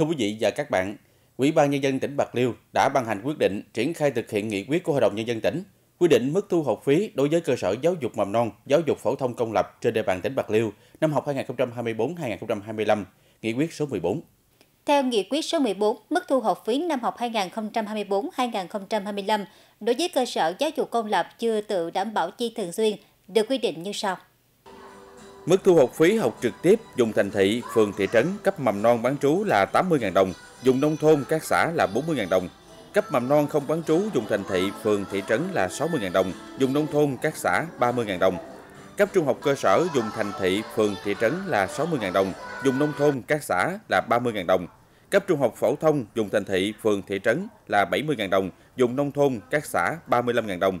Thưa quý vị và các bạn, Ủy ban nhân dân tỉnh Bạc Liêu đã ban hành quyết định triển khai thực hiện nghị quyết của Hội đồng nhân dân tỉnh quy định mức thu học phí đối với cơ sở giáo dục mầm non, giáo dục phổ thông công lập trên địa bàn tỉnh Bạc Liêu năm học 2024-2025, nghị quyết số 14. Theo nghị quyết số 14, mức thu học phí năm học 2024-2025 đối với cơ sở giáo dục công lập chưa tự đảm bảo chi thường xuyên được quy định như sau. Mức thu học phí học trực tiếp dùng thành thị, phường thị trấn cấp mầm non bán trú là 80.000 đồng, dùng nông thôn các xã là 40.000 đồng. Cấp mầm non không bán trú dùng thành thị, phường thị trấn là 60.000 đồng, dùng nông thôn các xã 30.000 đồng. Cấp trung học cơ sở dùng thành thị, phường thị trấn là 60.000 đồng, dùng nông thôn các xã là 30.000 đồng. Cấp trung học phổ thông dùng thành thị, phường thị trấn là 70.000 đồng, dùng nông thôn các xã 35.000 đồng.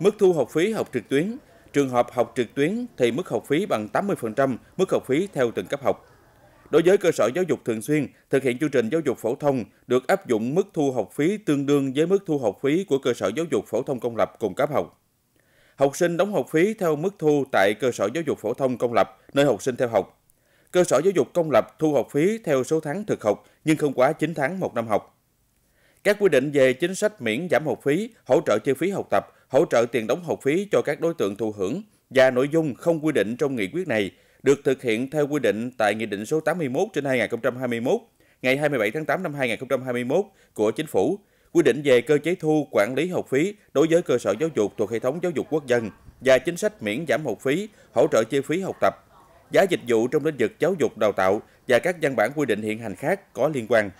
Mức thu học phí học trực tuyến Trường hợp học trực tuyến thì mức học phí bằng 80% mức học phí theo từng cấp học. Đối với cơ sở giáo dục thường xuyên, thực hiện chương trình giáo dục phổ thông được áp dụng mức thu học phí tương đương với mức thu học phí của cơ sở giáo dục phổ thông công lập cùng cấp học. Học sinh đóng học phí theo mức thu tại cơ sở giáo dục phổ thông công lập nơi học sinh theo học. Cơ sở giáo dục công lập thu học phí theo số tháng thực học nhưng không quá 9 tháng một năm học. Các quy định về chính sách miễn giảm học phí, hỗ trợ chi phí học tập hỗ trợ tiền đóng học phí cho các đối tượng thụ hưởng và nội dung không quy định trong nghị quyết này được thực hiện theo quy định tại Nghị định số 81 trên 2021 ngày 27 tháng 8 năm 2021 của Chính phủ quy định về cơ chế thu quản lý học phí đối với cơ sở giáo dục thuộc hệ thống giáo dục quốc dân và chính sách miễn giảm học phí, hỗ trợ chi phí học tập, giá dịch vụ trong lĩnh vực giáo dục đào tạo và các văn bản quy định hiện hành khác có liên quan.